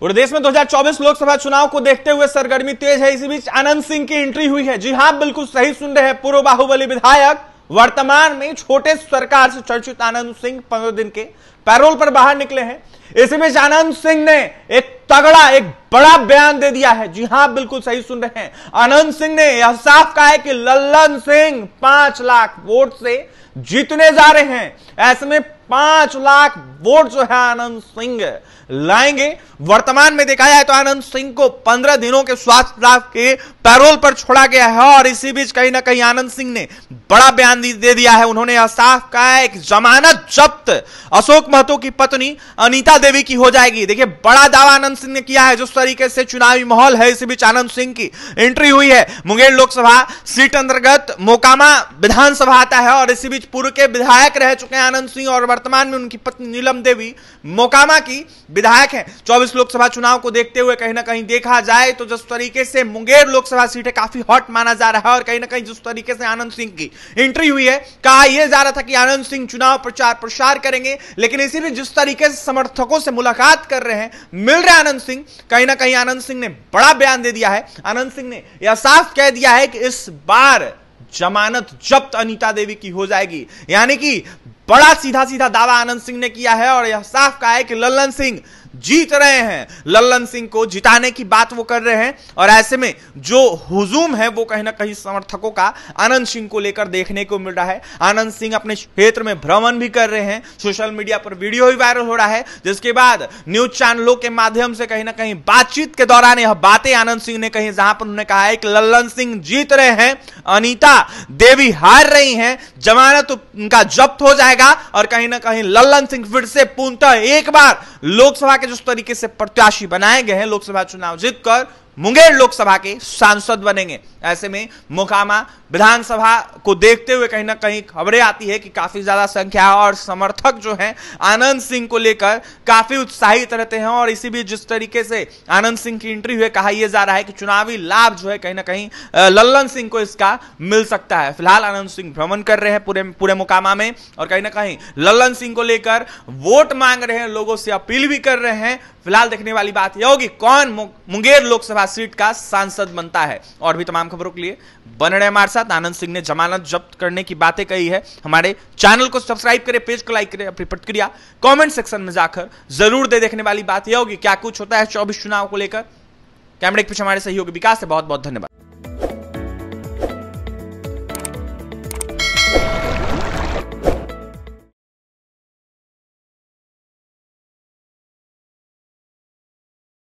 पूरे देश में 2024 लोकसभा चुनाव को देखते हुए सरगर्मी तेज है इसी बीच आनंद सिंह की एंट्री हुई है जी हाँ बिल्कुल सही सुन रहे हैं पूर्व बाहुबली विधायक वर्तमान में छोटे सरकार से चर्चित आनंद सिंह पंद्रह दिन के पैरोल पर बाहर निकले हैं इसी बीच आनंद सिंह ने एक तगड़ा एक बड़ा बयान दे दिया है जी हाँ बिल्कुल सही सुन रहे हैं आनंद सिंह ने यह साफ कहा है कि लल्लन सिंह पांच लाख वोट से जीतने जा रहे हैं ऐसे में पांच लाख वोट जो है आनंद सिंह लाएंगे वर्तमान में देखा जाए तो आनंद सिंह को पंद्रह दिनों के स्वास्थ्य लाभ के पैरोल पर छोड़ा गया है और इसी बीच कहीं ना कहीं आनंद सिंह ने बड़ा बयान दे दिया है उन्होंने असाफ का है एक जमानत जब्त अशोक महतो की पत्नी अनीता देवी की हो जाएगी देखिए बड़ा दावा आनंद सिंह ने किया है जिस तरीके से चुनावी माहौल है इसी बीच आनंद सिंह की एंट्री हुई है मुंगेर लोकसभा सीट अंतर्गत मोकामा विधानसभा आता है और इसी बीच पूर्व के विधायक रह चुके हैं आनंद सिंह और वर्तमान में उनकी पत्नी नीलम देवी मोकामा की विधायक हैं चौबीस लोकसभा चुनाव को देखते हुए कहीं ना कहीं देखा जाए तो जिस तरीके से मुंगेर लोकसभा सीट है काफी हॉट माना जा रहा है और कहीं ना कहीं जिस तरीके से आनंद सिंह की एंट्री हुई है कहा यह जा रहा था कि आनंद सिंह चुनाव प्रचार प्रसार करेंगे लेकिन इसीलिए जिस तरीके से समर्थकों से मुलाकात कर रहे हैं मिल रहे आनंद सिंह कहीं ना कहीं आनंद सिंह ने बड़ा बयान दे दिया है आनंद सिंह ने यह साफ कह दिया है कि इस बार जमानत जब्त अनीता देवी की हो जाएगी यानी कि बड़ा सीधा सीधा दावा आनंद सिंह ने किया है और यह साफ कहा है कि लल्लन सिंह जीत रहे हैं लल्लन सिंह को जिताने की बात वो कर रहे हैं और ऐसे में जो हुजूम है वो कहीं ना कहीं समर्थकों का आनंद सिंह को लेकर देखने को मिल रहा है आनंद सिंह अपने क्षेत्र में भ्रमण भी कर रहे हैं सोशल मीडिया पर वीडियो भी वायरल हो रहा है जिसके बाद न्यूज चैनलों के माध्यम से कहीं ना कहीं बातचीत के दौरान यह बातें आनंद सिंह ने कही जहां पर उन्होंने कहा है कि लल्लन सिंह जीत रहे हैं अनिता देवी हार रही हैं जमानत उनका जब्त हो जाएगा और कहीं ना कहीं लल्लन सिंह फिर से पूर्णतः एक बार लोकसभा के जिस तरीके से प्रत्याशी बनाए गए हैं लोकसभा चुनाव जीतकर मुंगेर लोकसभा के सांसद बनेंगे ऐसे में मोकामा विधानसभा को देखते हुए कहीं ना कहीं खबरें आती है कि काफ़ी ज़्यादा संख्या और समर्थक जो हैं आनंद सिंह को लेकर काफ़ी उत्साहित रहते हैं और इसी बीच जिस तरीके से आनंद सिंह की एंट्री हुई कहा यह जा रहा है कि चुनावी लाभ जो है कहीं ना कहीं लल्लन सिंह को इसका मिल सकता है फिलहाल आनंद सिंह भ्रमण कर रहे हैं पूरे पूरे मोकामा में और कहीं ना कहीं लल्लन सिंह को लेकर वोट मांग रहे हैं लोगों से अपील भी कर रहे हैं फिलहाल देखने वाली बात यह होगी कौन मुंगेर लोकसभा सीट का सांसद बनता है और भी तमाम खबरों के लिए बने रहे हमारे साथ आनंद सिंह ने जमानत जब्त करने की बातें कही है हमारे चैनल को सब्सक्राइब करें पेज को लाइक करें अपनी प्रतिक्रिया कॉमेंट सेक्शन में जाकर जरूर दे देखने वाली बात यह होगी क्या कुछ होता है चौबीस चुनाव को लेकर कैमरे के पीछे हमारे सहयोगी विकास है बहुत बहुत धन्यवाद